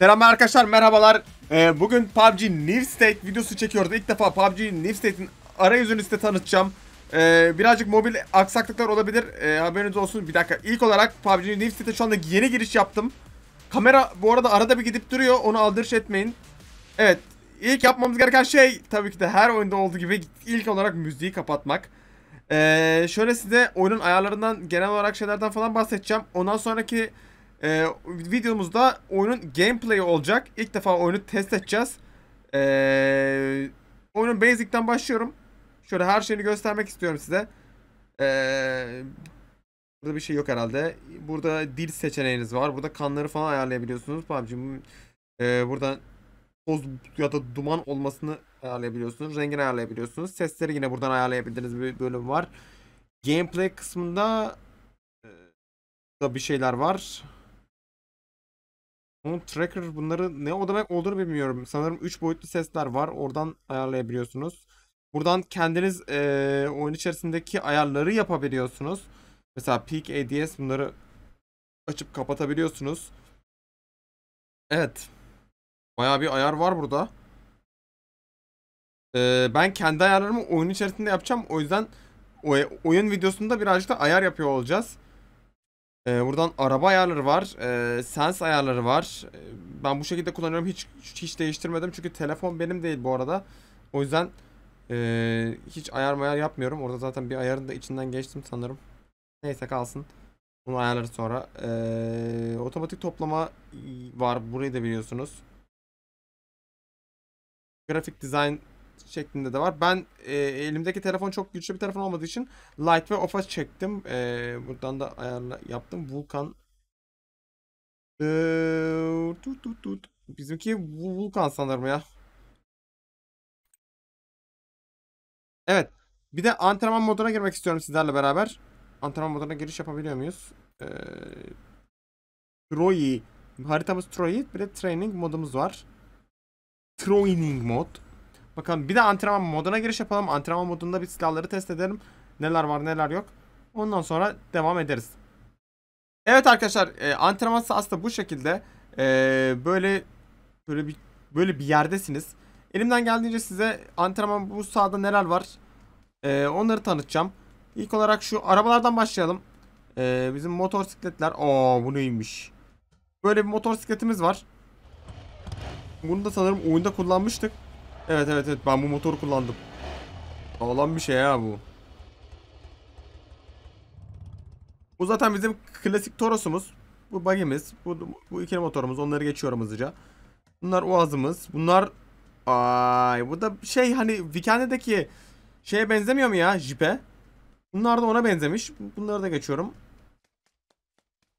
Selam arkadaşlar merhabalar. Ee, bugün PUBG New State videosu çekiyoruz. İlk defa PUBG New State'in arayüzünü size tanıtacağım. Ee, birazcık mobil aksaklıklar olabilir. Ee, haberiniz olsun. Bir dakika. İlk olarak PUBG New State'e şu anda yeni giriş yaptım. Kamera bu arada arada bir gidip duruyor. Onu aldırış etmeyin. Evet. İlk yapmamız gereken şey tabii ki de her oyunda olduğu gibi ilk olarak müziği kapatmak. Ee, şöyle size oyunun ayarlarından genel olarak şeylerden falan bahsedeceğim. Ondan sonraki ee, videomuzda oyunun gameplay olacak. İlk defa oyunu test edeceğiz. Ee, oyunun basic'ten başlıyorum. Şöyle her şeyini göstermek istiyorum size. Ee, burada bir şey yok herhalde. Burada dil seçeneğiniz var. Burada kanları falan ayarlayabiliyorsunuz. PUBG ee, buradan toz ya da duman olmasını ayarlayabiliyorsunuz. Rengini ayarlayabiliyorsunuz. Sesleri yine buradan ayarlayabildiğiniz bir bölüm var. Gameplay kısmında e, da bir şeyler var. Onun tracker bunları ne o demek olduğunu bilmiyorum. Sanırım 3 boyutlu sesler var. Oradan ayarlayabiliyorsunuz. Buradan kendiniz e, oyun içerisindeki ayarları yapabiliyorsunuz. Mesela Peak ADS bunları açıp kapatabiliyorsunuz. Evet. baya bir ayar var burada. Ee, ben kendi ayarlarımı oyun içerisinde yapacağım. O yüzden oyun videosunda birazcık da ayar yapıyor olacağız. Ee, buradan araba ayarları var. Ee, sens ayarları var. Ee, ben bu şekilde kullanıyorum. Hiç hiç değiştirmedim. Çünkü telefon benim değil bu arada. O yüzden ee, hiç ayar mayar yapmıyorum. Orada zaten bir ayarın da içinden geçtim sanırım. Neyse kalsın. Bunu ayarları sonra. Ee, otomatik toplama var. Burayı da biliyorsunuz. Grafik dizayn şeklinde de var. Ben e, elimdeki telefon çok güçlü bir telefon olmadığı için light ve off'a çektim. E, buradan da ayarla yaptım. Vulkan e, tut tut tut. Bizimki Vulkan sanırım ya. Evet. Bir de antrenman moduna girmek istiyorum sizlerle beraber. Antrenman moduna giriş yapabiliyor muyuz? Ee, Troy. Haritamız Troy. Bir de training modumuz var. Training mod. Bakalım bir de antrenman moduna giriş yapalım. Antrenman modunda bir silahları test edelim. Neler var neler yok. Ondan sonra devam ederiz. Evet arkadaşlar e, antrenman sahası bu şekilde. E, böyle böyle bir böyle bir yerdesiniz. Elimden geldiğince size antrenman bu sahada neler var e, onları tanıtacağım. İlk olarak şu arabalardan başlayalım. E, bizim motosikletler. Oo bu neymiş? Böyle bir motosikletimiz var. Bunu da sanırım oyunda kullanmıştık. Evet evet evet ben bu motoru kullandım. Sağlam bir şey ya bu. Bu zaten bizim klasik Toros'umuz. Bu bagimiz. Bu, bu ikili motorumuz. Onları geçiyorum hızlıca. Bunlar uazımız, Bunlar ay bu da şey hani Vikende'deki şeye benzemiyor mu ya jipe? Bunlar da ona benzemiş. Bunları da geçiyorum.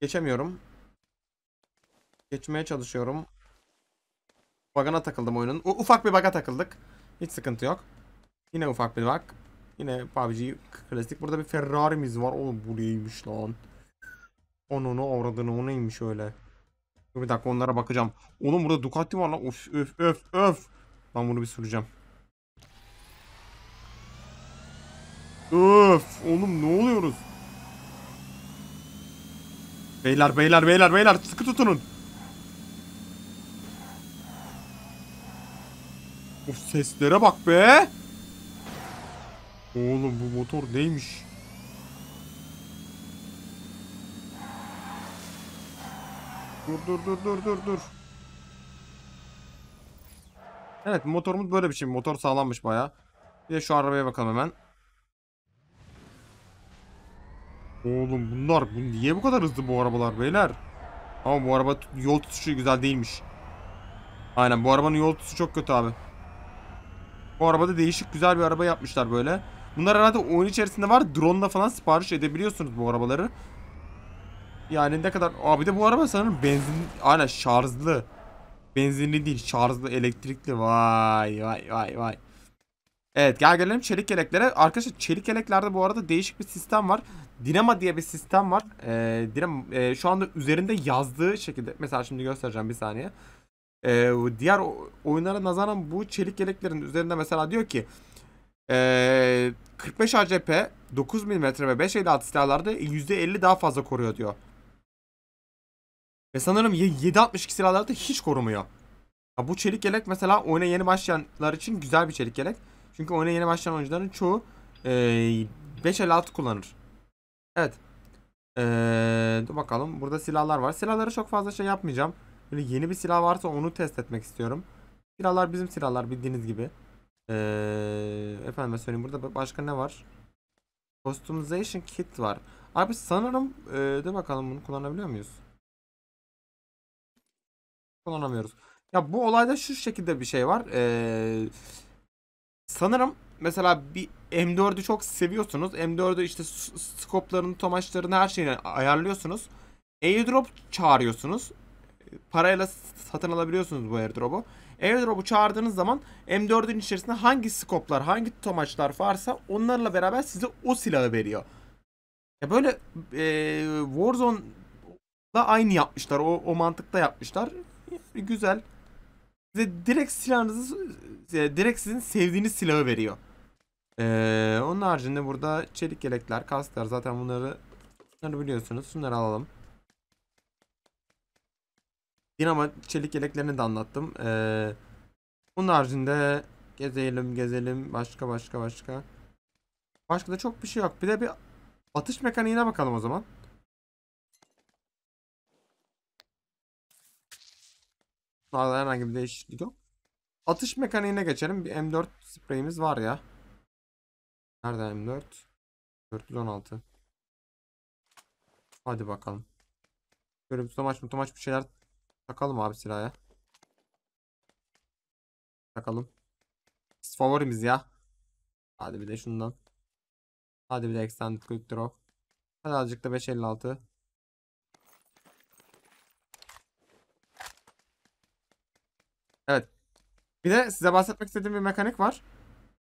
Geçemiyorum. Geçmeye çalışıyorum. Bug'ına takıldım oyunun. U ufak bir bug'a takıldık. Hiç sıkıntı yok. Yine ufak bir bug. Yine PUBG klasik. Burada bir Ferrari'miz var. Oğlum bu neymiş lan? Onunu avradını o neymiş öyle? bir dakika onlara bakacağım. Oğlum burada Ducati var lan. Of öf öf öf. Ben bunu bir süreceğim. Öf oğlum ne oluyoruz? Beyler beyler beyler beyler sıkı tutunun. Of seslere bak be. Oğlum bu motor neymiş? Dur dur dur dur dur dur. Evet motorumuz böyle bir şey. Motor sağlammış baya. Bir de şu arabaya bakalım hemen. Oğlum bunlar bu niye bu kadar hızlı bu arabalar beyler? Ama bu araba yol tutuşu güzel değilmiş. Aynen bu arabanın yol tutuşu çok kötü abi. Bu arabada değişik güzel bir araba yapmışlar böyle. Bunlar herhalde oyun içerisinde var. Drone Drone'la falan sipariş edebiliyorsunuz bu arabaları. Yani ne kadar... Abi de bu araba sanırım benzin... Aynen şarjlı. Benzinli değil şarjlı elektrikli. Vay vay vay vay. Evet gel gelelim çelik yeleklere. Arkadaşlar çelik yeleklerde bu arada değişik bir sistem var. Dinama diye bir sistem var. Ee, dinam, e, şu anda üzerinde yazdığı şekilde. Mesela şimdi göstereceğim bir saniye e, diğer oyunlara nazaran bu çelik yeleklerin üzerinde mesela diyor ki e, 45 ACP 9 mm ve 5.56 silahlarda %50 daha fazla koruyor diyor. Ve sanırım 7.62 silahlarda hiç korumuyor. Ya bu çelik yelek mesela oyuna yeni başlayanlar için güzel bir çelik yelek. Çünkü oyuna yeni başlayan oyuncuların çoğu e, 5.56 kullanır. Evet. Ee, dur bakalım. Burada silahlar var. Silahları çok fazla şey yapmayacağım. Böyle yeni bir silah varsa onu test etmek istiyorum. Silahlar bizim silahlar bildiğiniz gibi. Ee, efendim söyleyeyim burada başka ne var? Customization kit var. Abi sanırım e, de bakalım bunu kullanabiliyor muyuz? Kullanamıyoruz. Ya bu olayda şu şekilde bir şey var. Ee, sanırım mesela bir M4'ü çok seviyorsunuz. M4'ü işte skoplarını, tomaçlarını her şeyini ayarlıyorsunuz. Airdrop çağırıyorsunuz parayla satın alabiliyorsunuz bu airdrop'u. Airdrop'u çağırdığınız zaman M4'ün içerisinde hangi skoplar, hangi tomaçlar varsa onlarla beraber size o silahı veriyor. Ya böyle e, Warzone'da aynı yapmışlar. O, o mantıkta yapmışlar. Güzel. Size direkt silahınızı direkt sizin sevdiğiniz silahı veriyor. Ee, onun haricinde burada çelik yelekler, kasklar zaten bunları, bunları biliyorsunuz. Bunları alalım ama çelik yeleklerini de anlattım. Ee, bunun haricinde gezelim gezelim başka başka başka. Başka da çok bir şey yok. Bir de bir atış mekaniğine bakalım o zaman. Bunlarda herhangi bir değişiklik yok. Atış mekaniğine geçelim. Bir M4 spreyimiz var ya. Nerede M4? 416. Hadi bakalım. Böyle maç, tomaç mı bir şeyler Takalım abi silahı. Takalım. Biz favorimiz ya. Hadi bir de şundan. Hadi bir de extended quick draw. Hadi azıcık da 556. Evet. Bir de size bahsetmek istediğim bir mekanik var.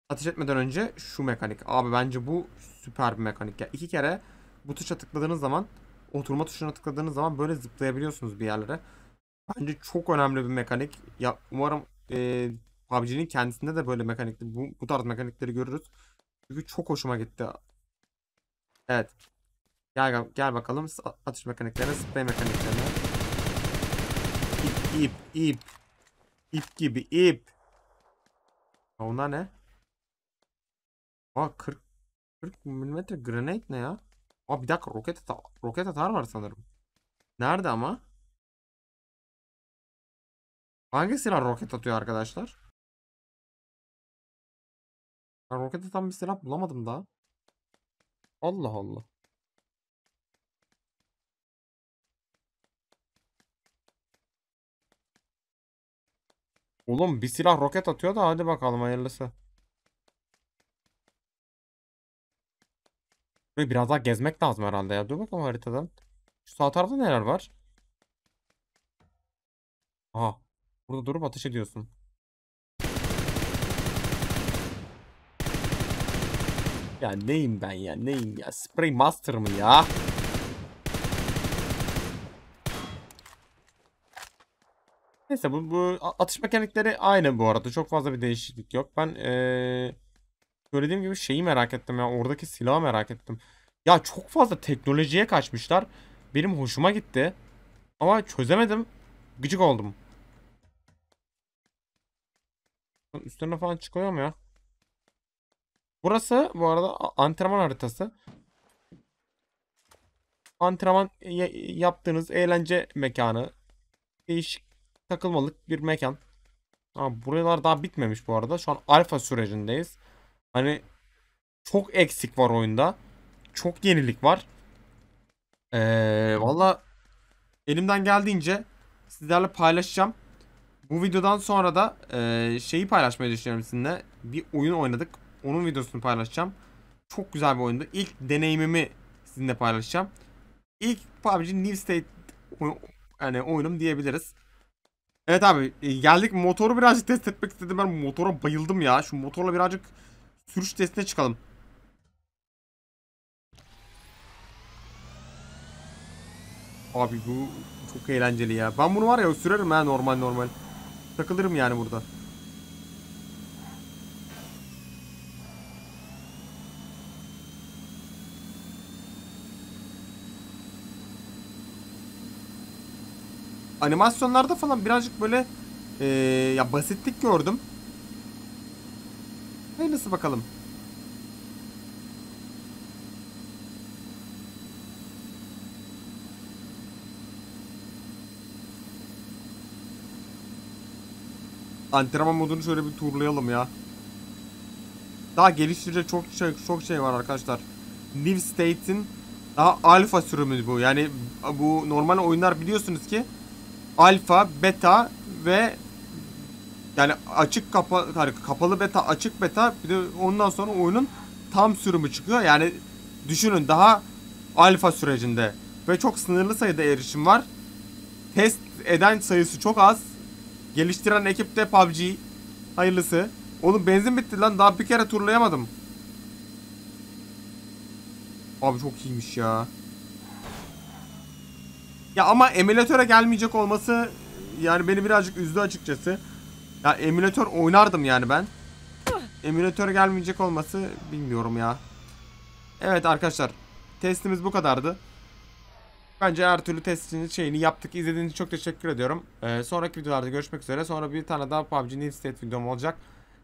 Atış etmeden önce şu mekanik. Abi bence bu süper bir mekanik ya. İki kere bu tuşa tıkladığınız zaman oturma tuşuna tıkladığınız zaman böyle zıplayabiliyorsunuz bir yerlere. Bence çok önemli bir mekanik. Ya umarım e, PUBG'nin kendisinde de böyle mekanik bu, bu tarz mekanikleri görürüz. Çünkü çok hoşuma gitti. Evet. Gel gel bakalım atış mekaniklerine, spray mekaniklerine. İp ip ip. İp gibi ip. Ya ne? Aa 40 40 mm grenade ne ya? Aa bir dakika roket atar, roket atar var sanırım. Nerede ama? Hangi silah roket atıyor arkadaşlar? Ben roket atan bir silah bulamadım daha. Allah Allah. Oğlum bir silah roket atıyor da hadi bakalım hayırlısı. biraz daha gezmek lazım herhalde ya. Dur bakalım haritadan. Şu sağ tarafta neler var? Aha. Burada durup ateş ediyorsun. Ya neyim ben ya neyim ya spray master mı ya? Neyse bu, bu atış mekanikleri aynı bu arada çok fazla bir değişiklik yok. Ben ee, söylediğim gibi şeyi merak ettim ya oradaki silahı merak ettim. Ya çok fazla teknolojiye kaçmışlar. Benim hoşuma gitti. Ama çözemedim. Gıcık oldum. Üstlerine falan çıkıyor mu ya. Burası bu arada antrenman haritası. Antrenman yaptığınız eğlence mekanı. Değişik takılmalık bir mekan. Ha, buralar daha bitmemiş bu arada. Şu an alfa sürecindeyiz. Hani çok eksik var oyunda. Çok yenilik var. Ee, Valla elimden geldiğince sizlerle paylaşacağım. Bu videodan sonra da e, şeyi paylaşmayı düşünüyorum sizinle. Bir oyun oynadık. Onun videosunu paylaşacağım. Çok güzel bir oyundu. İlk deneyimimi sizinle paylaşacağım. İlk PUBG New State yani oyunum diyebiliriz. Evet abi e, geldik motoru birazcık test etmek istedim. Ben motora bayıldım ya. Şu motorla birazcık sürüş testine çıkalım. Abi bu çok eğlenceli ya. Ben bunu var ya sürerim ha normal normal. Takılırım yani burada. Animasyonlarda falan birazcık böyle ee, ya basitlik gördüm. Hayırlısı bakalım. antrenman modunu şöyle bir turlayalım ya. Daha geliştirecek çok şey, çok şey var arkadaşlar. Live State'in daha alfa sürümü bu. Yani bu normal oyunlar biliyorsunuz ki alfa, beta ve yani açık kapa hani kapalı beta, açık beta bir de ondan sonra oyunun tam sürümü çıkıyor. Yani düşünün daha alfa sürecinde ve çok sınırlı sayıda erişim var. Test eden sayısı çok az Geliştiren ekip de PUBG. Hayırlısı. Oğlum benzin bitti lan. Daha bir kere turlayamadım. Abi çok iyiymiş ya. Ya ama emülatöre gelmeyecek olması yani beni birazcık üzdü açıkçası. Ya emülatör oynardım yani ben. Emülatör gelmeyecek olması bilmiyorum ya. Evet arkadaşlar. Testimiz bu kadardı. Bence her türlü testini şeyini yaptık. İzlediğiniz için çok teşekkür ediyorum. Ee, sonraki videolarda görüşmek üzere. Sonra bir tane daha PUBG Need State videom olacak.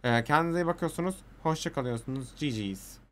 Ee, kendinize iyi bakıyorsunuz. Hoşçakalıyorsunuz. GG's.